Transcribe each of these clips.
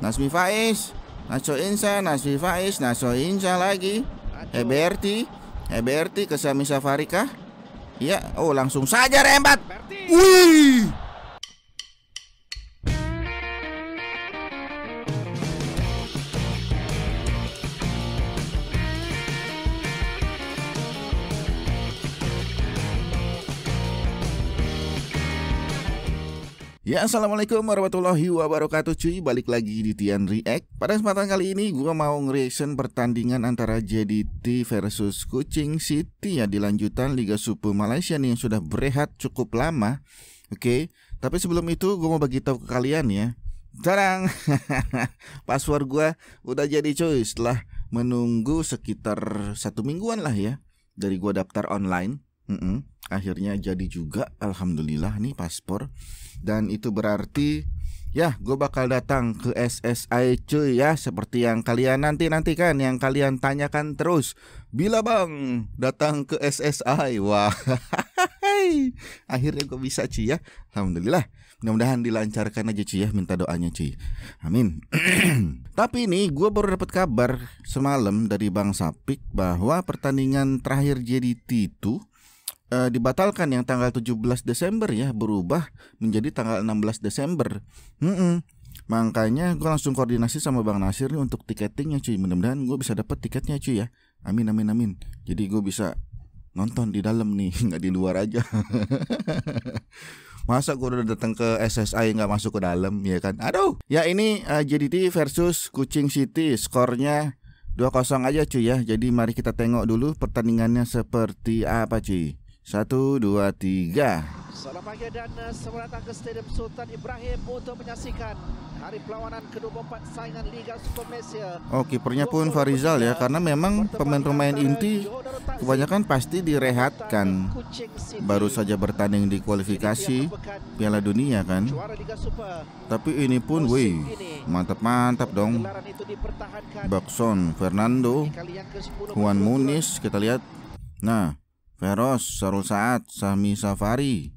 Nasmi Faiz Naso Insa Nasmi Faiz Naso Insa lagi Ebrt, Ebrt ke Sami Safari kah? Iya, oh langsung saja rembat. Wih. Ya assalamualaikum warahmatullahi wabarakatuh cuy Balik lagi di Tian React Pada kesempatan kali ini gue mau nge-reaction pertandingan antara JDT versus Kucing City Ya di lanjutan Liga Super Malaysia nih yang sudah berehat cukup lama Oke okay? Tapi sebelum itu gue mau bagi tahu ke kalian ya sekarang Password gue udah jadi cuy setelah menunggu sekitar satu mingguan lah ya Dari gua daftar online Mm -mm. Akhirnya jadi juga, alhamdulillah nih paspor. Dan itu berarti ya gue bakal datang ke SSI cuy ya seperti yang kalian nanti nantikan yang kalian tanyakan terus bila bang datang ke SSI wah akhirnya gue bisa cuy ya alhamdulillah mudah-mudahan dilancarkan aja cuy ya minta doanya cuy amin tapi ini gue baru dapat kabar semalam dari bang Sapik bahwa pertandingan terakhir JDT itu uh, dibatalkan yang tanggal 17 Desember ya berubah menjadi tanggal 16 Desember. Mm -mm. Makanya gue langsung koordinasi sama Bang Nasir nih untuk tiketingnya cuy. Mudah-mudahan gue bisa dapat tiketnya cuy ya. Amin amin amin. Jadi gue bisa nonton di dalam nih, nggak di luar aja. Masa gue udah datang ke SSI nggak masuk ke dalam ya kan? Aduh. Ya ini uh, eh, JDT versus Kucing City skornya 2-0 aja cuy ya. Jadi mari kita tengok dulu pertandingannya seperti apa cuy. Satu, dua, tiga. Selamat pagi dan eh, selamat datang ke Stadium Sultan Ibrahim untuk menyaksikan hari perlawanan ke-24 saingan Liga Super Malaysia. Oh, kipernya pun Farizal ya, karena memang pemain-pemain inti kebanyakan pasti direhatkan. Baru saja bertanding di kualifikasi Piala Dunia kan. Tapi ini pun, wih, mantap-mantap dong. Bakson, Fernando, Juan Muniz, kita lihat. Nah, Veros Sarul Saat Sami Safari,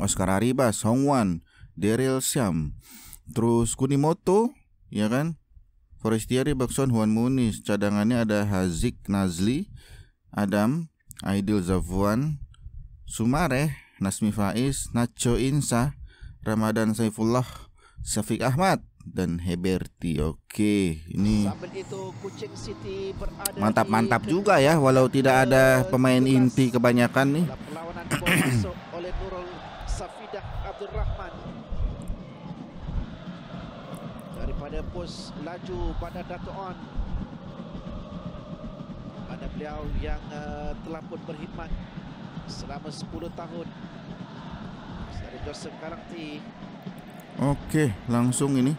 Oscar Aribas, Hongwan, Daryl Siam, terus Kunimoto, ya kan? Forestieri, Bakson, Juan Munis, cadangannya ada Hazik Nazli, Adam, Aidil Zavuan, Sumareh, Nasmi Faiz, Nacho Insa, Ramadan Saifullah, Safiq Ahmad, dan Heberti. Oke, ini mantap-mantap juga ya, walau tidak ada pemain inti kebanyakan nih. Daripada pos laju pada Dato' On Pada beliau yang uh, telah pun berkhidmat Selama 10 tahun Dari Joseph Oke, langsung ini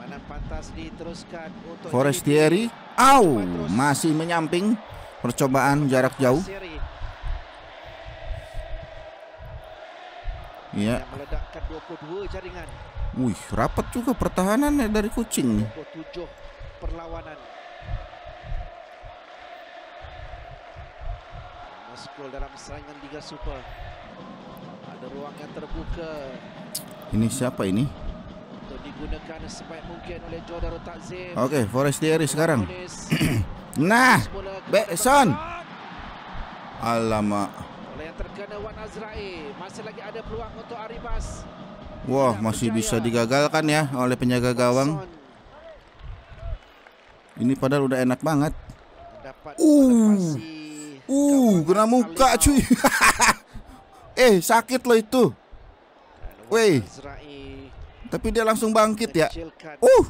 Forestieri. Au, masih menyamping. Percobaan jarak jauh. Iya. Wih, rapat juga pertahanannya dari kucing nih. perlawanan. gol dalam serangan Liga Super. Ada ruang yang terbuka. Ini siapa ini? Oke sebaik mungkin Forestieri sekarang. nah, Bekson. Alamak. Wah, masih bisa digagalkan ya oleh penjaga gawang. Ini padahal udah enak banget. Uh. Uh, kena muka cuy. eh, sakit loh itu. Wih. Tapi dia langsung bangkit ya. Uh.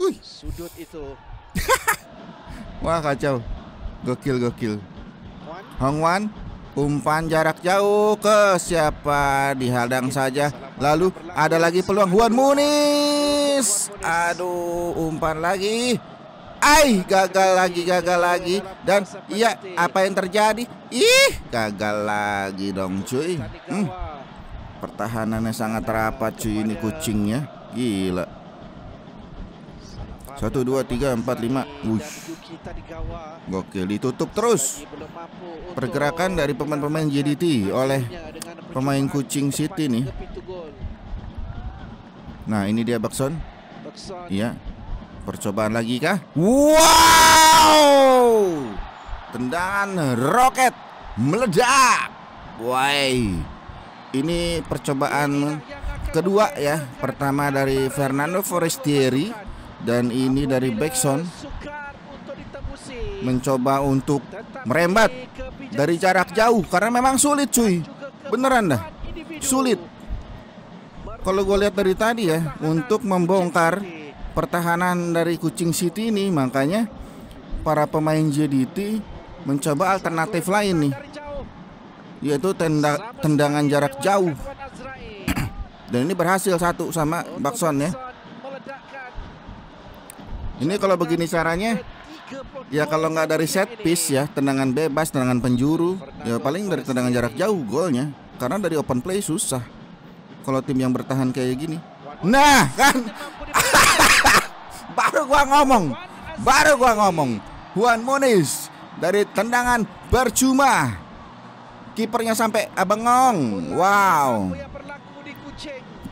uh. Sudut itu. Wah kacau. Gokil gokil. Hong Wan umpan jarak jauh ke siapa dihadang iya, saja. Lalu ada ya. lagi peluang Huan Munis. Aduh, umpan lagi. Ai, gagal lagi, gagal lagi. Dan iya, apa yang terjadi? Ih, gagal lagi dong, cuy. Hmm. Pertahanannya sangat rapat cuy ini kucingnya. Gila. Satu dua tiga empat lima. Wush. Gokil ditutup terus. Pergerakan dari pemain-pemain JDT oleh pemain kucing City nih. Nah ini dia Bakson. Iya. Percobaan lagi kah? Wow! Tendangan roket meledak. Woi ini percobaan kedua ya pertama dari Fernando Forestieri dan ini dari Beckson mencoba untuk merembat dari jarak jauh karena memang sulit cuy beneran dah sulit kalau gue lihat dari tadi ya untuk membongkar pertahanan dari kucing City ini makanya para pemain JDT mencoba alternatif lain nih yaitu tenda, tendangan jarak jauh dan ini berhasil satu sama Bakson ya ini kalau begini caranya ya kalau nggak dari set piece ya tendangan bebas tendangan penjuru ya paling dari tendangan jarak jauh golnya karena dari open play susah kalau tim yang bertahan kayak gini nah kan baru gua ngomong baru gua ngomong Juan Moniz dari tendangan percuma Kipernya sampai abengong. Wow.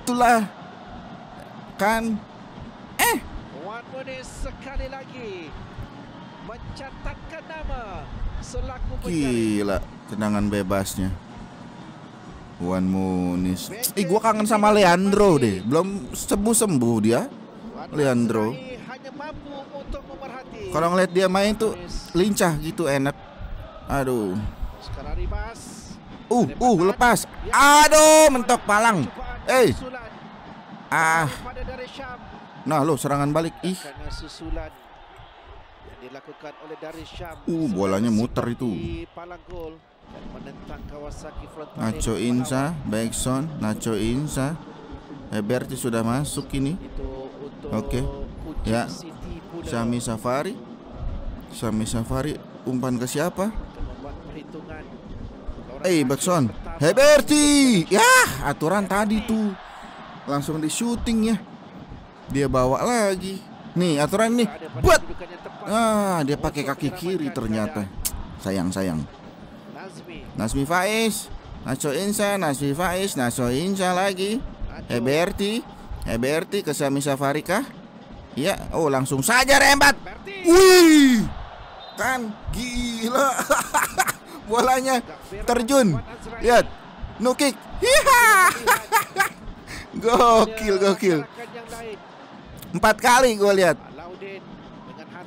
Itulah kan eh sekali lagi mencatatkan nama selaku Gila tendangan bebasnya. Wan Munis. Ih, gua kangen sama Leandro deh. Belum sembuh-sembuh dia. Leandro. Kalau ngeliat dia main tuh lincah gitu enak. Aduh. Sekarang Ribas Uh, uh, lepas. Aduh, mentok palang. Eh. Ah. Nah, lo serangan balik. Ih. Uh, bolanya muter itu. Nacho Insa, Backson, Nacho Insa. Heberti sudah masuk ini. Oke. Okay. Ya. Sami Safari. Sami Safari umpan ke siapa? Eh, Batson. Heberti. Yah, aturan tadi tuh. Langsung di shooting ya. Dia bawa lagi. Nih, aturan nih. Buat. Ah, dia oh, pakai kaki kiri ternyata. Sayang, sayang. Nasmi Faiz. Naso Insa, Nasmi Faiz, Naso Insa lagi. Heberti. Heberti ke Sami Safari kah? Iya, oh langsung saja rembat. Wih. Kan gila. bolanya terjun. Lihat, no kick. Iya. gokil, gokil. Empat kali gue lihat.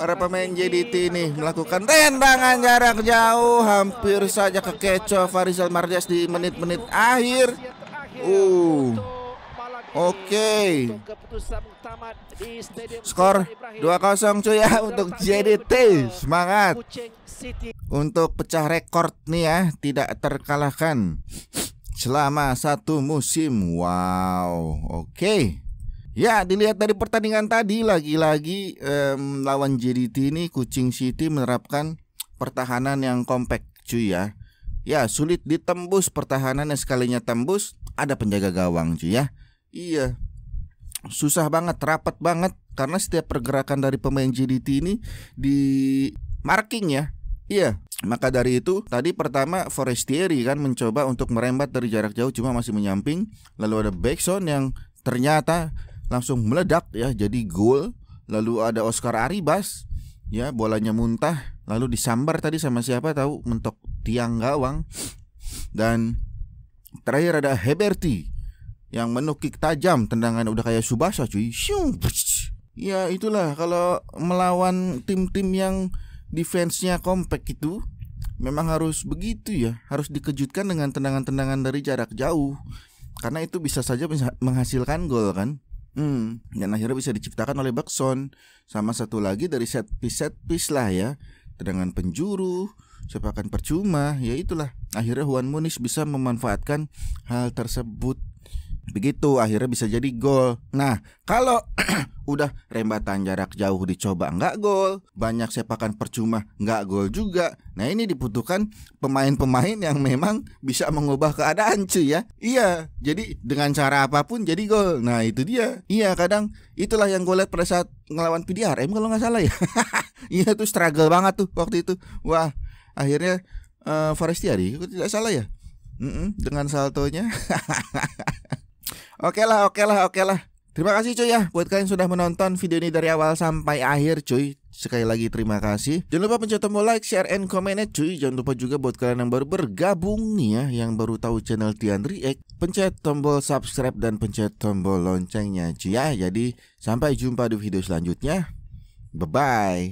Para pemain JDT ini melakukan tendangan jarak jauh hampir saja kekecoh Farizal Mardias di menit-menit akhir. Uh. Oke. Okay. Skor 2-0 cuy ya untuk JDT. Semangat untuk pecah rekor nih ya, tidak terkalahkan selama satu musim. Wow, oke. Okay. Ya, dilihat dari pertandingan tadi lagi-lagi um, lawan JDT ini Kucing City menerapkan pertahanan yang kompak cuy ya. Ya, sulit ditembus pertahanan yang sekalinya tembus ada penjaga gawang cuy ya. Iya. Susah banget, rapat banget karena setiap pergerakan dari pemain JDT ini di marking ya Iya, maka dari itu tadi pertama Forestieri kan mencoba untuk merembat dari jarak jauh cuma masih menyamping. Lalu ada Backson yang ternyata langsung meledak ya jadi gol. Lalu ada Oscar Aribas ya bolanya muntah lalu disambar tadi sama siapa tahu mentok tiang gawang. Dan terakhir ada Heberti yang menukik tajam tendangan udah kayak Subasa cuy. Ya itulah kalau melawan tim-tim yang defense-nya compact itu memang harus begitu ya, harus dikejutkan dengan tendangan-tendangan dari jarak jauh. Karena itu bisa saja menghasilkan gol kan. Hmm, dan akhirnya bisa diciptakan oleh Bakson sama satu lagi dari set piece set piece lah ya. Tendangan penjuru, siapa akan percuma, ya itulah. Akhirnya Juan Munis bisa memanfaatkan hal tersebut. Begitu akhirnya bisa jadi gol. Nah, kalau Udah rembatan jarak jauh dicoba nggak gol, banyak sepakan percuma nggak gol juga. Nah ini dibutuhkan pemain-pemain yang memang bisa mengubah keadaan cuy ya. Iya, jadi dengan cara apapun jadi gol. Nah itu dia. Iya kadang itulah yang gue lihat pada saat ngelawan PDRM kalau nggak salah ya. iya tuh struggle banget tuh waktu itu. Wah akhirnya uh, eh, gue tidak salah ya. Mm -mm, dengan saltonya. oke okay lah, oke okay lah, oke okay lah. Terima kasih cuy ya buat kalian sudah menonton video ini dari awal sampai akhir cuy. Sekali lagi terima kasih. Jangan lupa pencet tombol like, share, and comment ya cuy. Jangan lupa juga buat kalian yang baru bergabung nih ya, yang baru tahu channel Tian React, pencet tombol subscribe dan pencet tombol loncengnya cuy ya. Jadi sampai jumpa di video selanjutnya. Bye bye.